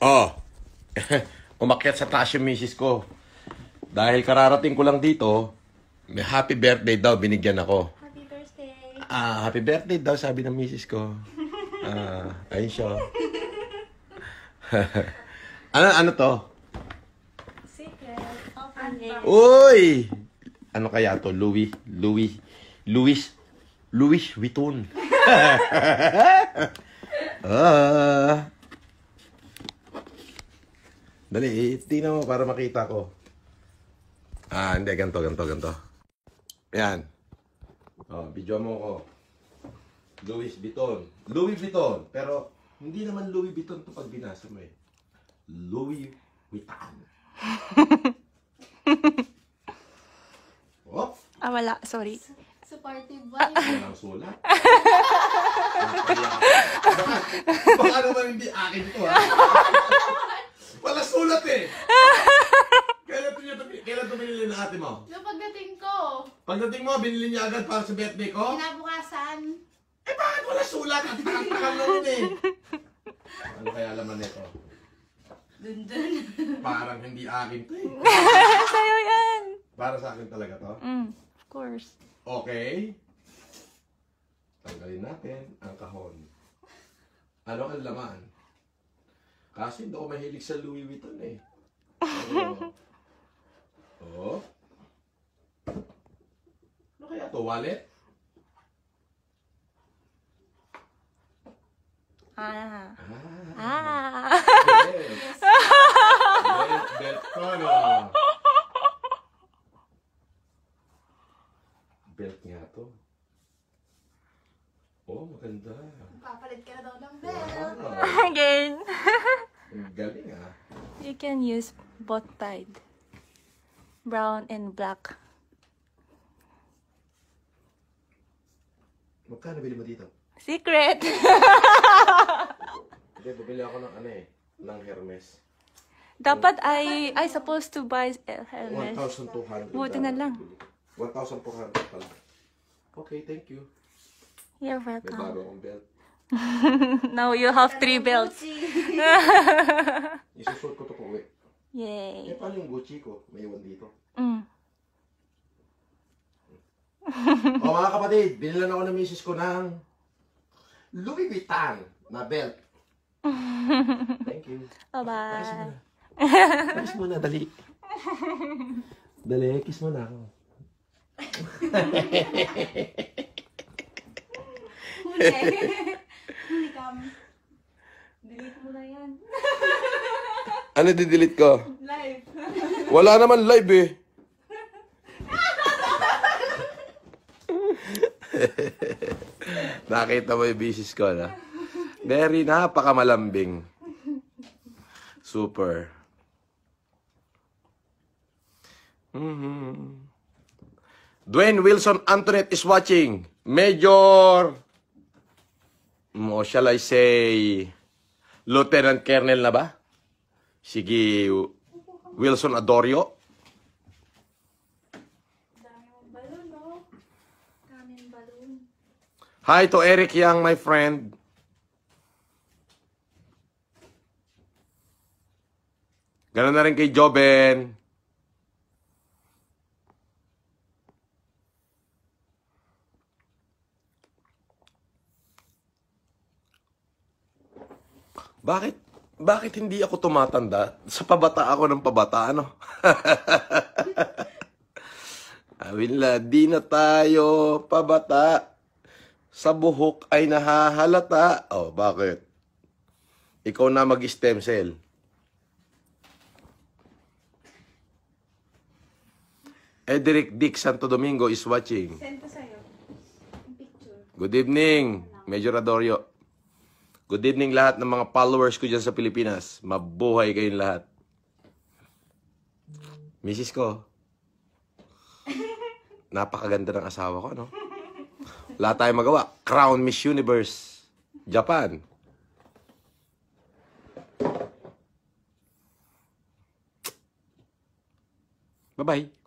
Oh. Umakyat sa taas yung misis ko. Dahil kararating ko lang dito, may happy birthday daw binigyan ako. Happy birthday. Ah, happy birthday daw sabi ng misis ko. ah, ayun siya. ano ano to? Secret opening. Uy! Ano kaya to? Louis, Louis, Louis, Louis Vuitton. ah. Dali, tingnan mo para makita ko. Ah, hindi. Ganto, ganto, ganto. Ayan. Oh, video mo ko. Louis Vuitton. Louis Vuitton. Pero, hindi naman Louis Vuitton to pag binasa mo eh. Louis Vuitton. oh? Ah, wala. Sorry. Supportive ba? Walang sulat. baka, baka naman hindi akin to ha. Ah. pala sulat eh. kailan ito niya kailan ito binili na ate mo? No, pagdating ko. Pagdating mo, binili niya agad para sa birthday ko? Kinabukasan. Eh bakit wala sulat? At takal na rin eh. Ano kaya laman nito? Dun dun. Parang hindi akin to eh. Sa'yo yan. Para sa akin talaga to? Mm, of course. Okay. Tanggalin natin ang kahon. Ano ang laman? Kasi hindi ako mahilig sa Louis Vuitton eh. Oo. Oh. Ano kaya to? Wallet? Ah. Ah. ah. Yes. yes, bet ko no. Belt nga to. Oh, maganda. Papalit ka na daw ng belt. Galing ah. You can use both tide. Brown and black. Magkano bili mo dito? Secret! Hindi, bibili ako ng ano eh, ng Hermes. Dapat ay, I supposed to buy Hermes. 1,200. Buti na lang. 1,400 pala. Okay, thank you. You're welcome. May bago akong belt now you have three belts. Isusuot ko to pa uwi. Yay. Eh, paano yung Gucci ko? May iwan dito. Mm. o oh, mga kapatid, binilan ako ng misis ko ng Louis Vuitton na belt. Thank you. Bye-bye. Kiss mo na. dali. Dali, kiss mo na ako. Huli delete mo na yan. ano di-delete ko? Live. Wala naman live eh. Nakita mo yung bisis ko, na? Very napakamalambing. Super. Mm-hmm. Dwayne Wilson Antoinette is watching. Major or shall I say, Lieutenant Colonel na ba? Sige, Wilson Adorio. Hi to Eric Yang, my friend. Ganun na rin kay Joben. Bakit bakit hindi ako tumatanda? Sa pabata ako ng pabata, ano? Awinla, di na tayo pabata. Sa buhok ay nahahalata. Oh, bakit? Ikaw na mag-stem cell. Edric Dick Santo Domingo is watching. Send ko sa'yo. Picture. Good evening, Major Adorio. Good evening lahat ng mga followers ko dyan sa Pilipinas. Mabuhay kayong lahat. Mrs. ko, napakaganda ng asawa ko, no? Wala tayong magawa. Crown Miss Universe, Japan. Bye-bye.